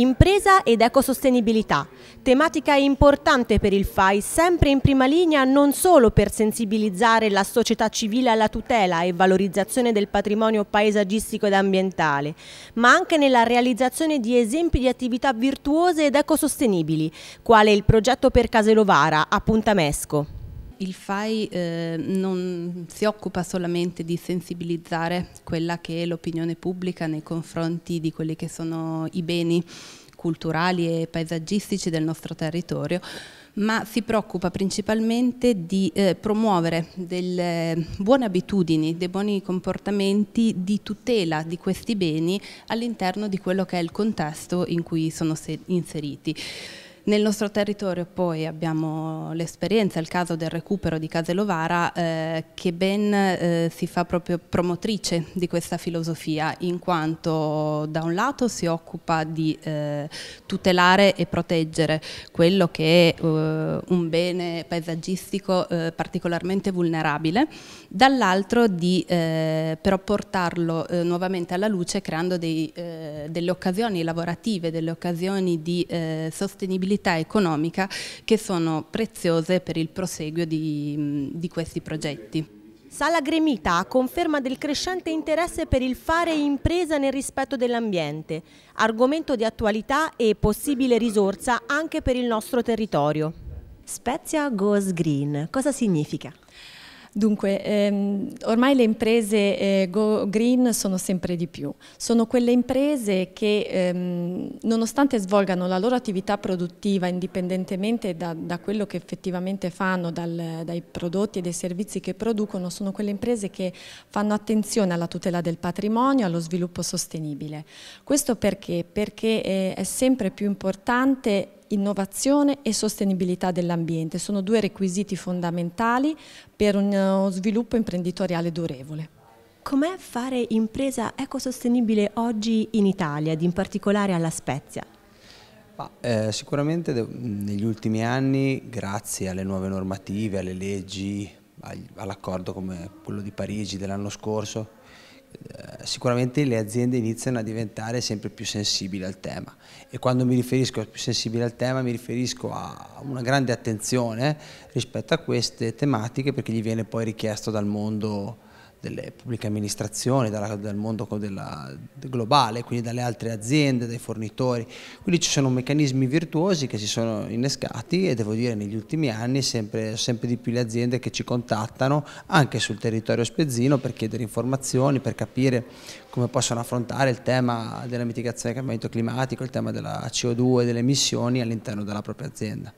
Impresa ed ecosostenibilità, tematica importante per il FAI, sempre in prima linea non solo per sensibilizzare la società civile alla tutela e valorizzazione del patrimonio paesaggistico ed ambientale, ma anche nella realizzazione di esempi di attività virtuose ed ecosostenibili, quale il progetto per Caselovara, a Puntamesco il FAI eh, non si occupa solamente di sensibilizzare quella che è l'opinione pubblica nei confronti di quelli che sono i beni culturali e paesaggistici del nostro territorio, ma si preoccupa principalmente di eh, promuovere delle buone abitudini, dei buoni comportamenti di tutela di questi beni all'interno di quello che è il contesto in cui sono inseriti. Nel nostro territorio poi abbiamo l'esperienza, il caso del recupero di Caselovara eh, che ben eh, si fa proprio promotrice di questa filosofia in quanto da un lato si occupa di eh, tutelare e proteggere quello che è eh, un bene paesaggistico eh, particolarmente vulnerabile, dall'altro di eh, però portarlo nuovamente alla luce creando dei, delle occasioni lavorative, delle occasioni di sostenibilità possibilità economica che sono preziose per il proseguio di, mm, di questi progetti. Sala Gremita conferma del crescente interesse per il fare impresa nel rispetto dell'ambiente, argomento di attualità e possibile risorsa anche per il nostro territorio. Spezia Goes Green, cosa significa? Dunque, ehm, ormai le imprese eh, Go Green sono sempre di più. Sono quelle imprese che, ehm, nonostante svolgano la loro attività produttiva indipendentemente da, da quello che effettivamente fanno, dal, dai prodotti e dai servizi che producono, sono quelle imprese che fanno attenzione alla tutela del patrimonio, allo sviluppo sostenibile. Questo perché? Perché eh, è sempre più importante innovazione e sostenibilità dell'ambiente. Sono due requisiti fondamentali per eh, uno sviluppo imprenditoriale durevole. Com'è fare impresa ecosostenibile oggi in Italia, ed in particolare alla Spezia? Ma, eh, sicuramente negli ultimi anni, grazie alle nuove normative, alle leggi, all'accordo come quello di Parigi dell'anno scorso, eh, sicuramente le aziende iniziano a diventare sempre più sensibili al tema e quando mi riferisco a più sensibili al tema mi riferisco a una grande attenzione rispetto a queste tematiche perché gli viene poi richiesto dal mondo delle pubbliche amministrazioni, dalla, dal mondo della, globale, quindi dalle altre aziende, dai fornitori. Quindi ci sono meccanismi virtuosi che si sono innescati e devo dire negli ultimi anni sempre, sempre di più le aziende che ci contattano anche sul territorio spezzino per chiedere informazioni, per capire come possono affrontare il tema della mitigazione del cambiamento climatico, il tema della CO2 e delle emissioni all'interno della propria azienda.